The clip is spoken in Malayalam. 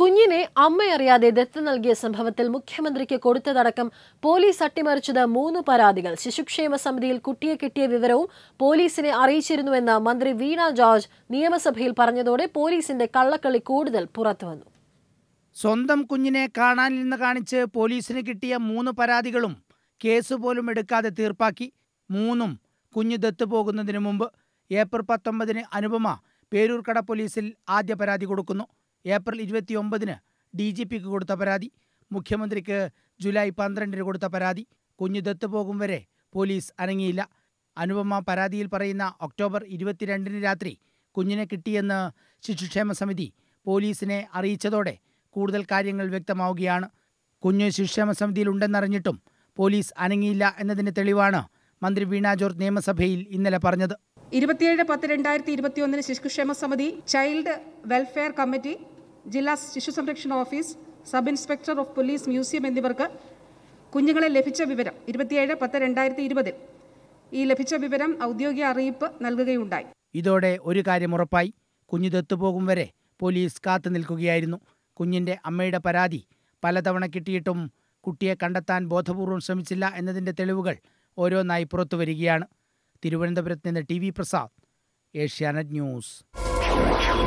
കുഞ്ഞിനെ അമ്മയറിയാതെ ദത്ത് നൽകിയ സംഭവത്തിൽ മുഖ്യമന്ത്രിക്ക് കൊടുത്തതടക്കം പോലീസ് അട്ടിമറിച്ചത് മൂന്ന് പരാതികൾ ശിശുക്ഷേമ സമിതിയിൽ കുട്ടിയെ കിട്ടിയ വിവരവും പോലീസിനെ അറിയിച്ചിരുന്നുവെന്ന് മന്ത്രി വീണ ജോർജ് നിയമസഭയിൽ പറഞ്ഞതോടെ പോലീസിന്റെ കള്ളക്കളി കൂടുതൽ പുറത്തുവന്നു സ്വന്തം കുഞ്ഞിനെ നിന്ന് കാണിച്ച് പോലീസിന് കിട്ടിയ മൂന്ന് പരാതികളും കേസ് പോലും എടുക്കാതെ തീർപ്പാക്കി മൂന്നും കുഞ്ഞു ദത്ത് പോകുന്നതിന് മുമ്പ് ഏപ്രിൽ പത്തൊമ്പതിന് അനുപമ പേരൂർക്കട പോലീസിൽ ആദ്യ പരാതി കൊടുക്കുന്നു ഏപ്രിൽ ഒമ്പതിന് ഡി ജി പിക്ക് കൊടുത്ത പരാതി മുഖ്യമന്ത്രിക്ക് ജൂലൈ പന്ത്രണ്ടിന് കൊടുത്ത പരാതി കുഞ്ഞു ദത്തുപോകും വരെ പോലീസ് അനങ്ങിയില്ല അനുപമ പരാതിയിൽ പറയുന്ന ഒക്ടോബർ ഇരുപത്തിരണ്ടിന് രാത്രി കുഞ്ഞിനെ കിട്ടിയെന്ന് ശിശുക്ഷേമ സമിതി പോലീസിനെ അറിയിച്ചതോടെ കൂടുതൽ കാര്യങ്ങൾ വ്യക്തമാവുകയാണ് കുഞ്ഞ് ശിശുക്ഷേമ സമിതിയിൽ ഉണ്ടെന്നറിഞ്ഞിട്ടും പോലീസ് അനങ്ങിയില്ല എന്നതിന് തെളിവാണ് മന്ത്രി വീണാ ജോർജ് നിയമസഭയിൽ ഇന്നലെ പറഞ്ഞത് ഇരുപത്തിയേഴ് പത്ത് രണ്ടായിരത്തി ഇരുപത്തിയൊന്നിന് ശിശുക്ഷേമ സമിതി ചൈൽഡ് വെൽഫെയർ കമ്മിറ്റി ജില്ലാ ശിശു സംരക്ഷണ office sub inspector of police museum എന്നിവർക്ക് കുഞ്ഞുങ്ങളെ ലഭിച്ച വിവരം ഇരുപത്തിയേഴ് പത്ത് രണ്ടായിരത്തി ഇരുപതിൽ ഈ ലഭിച്ച വിവരം ഔദ്യോഗിക അറിയിപ്പ് നൽകുകയുണ്ടായി ഇതോടെ ഒരു കാര്യം ഉറപ്പായി കുഞ്ഞു ദത്തുപോകും വരെ പോലീസ് കാത്തു നിൽക്കുകയായിരുന്നു കുഞ്ഞിൻ്റെ അമ്മയുടെ പരാതി പലതവണ കിട്ടിയിട്ടും കുട്ടിയെ കണ്ടെത്താൻ ബോധപൂർവം ശ്രമിച്ചില്ല എന്നതിൻ്റെ തെളിവുകൾ ഓരോന്നായി പുറത്തു വരികയാണ് തിരുവനന്തപുരത്ത് നിന്ന് T V Prasad Asianet news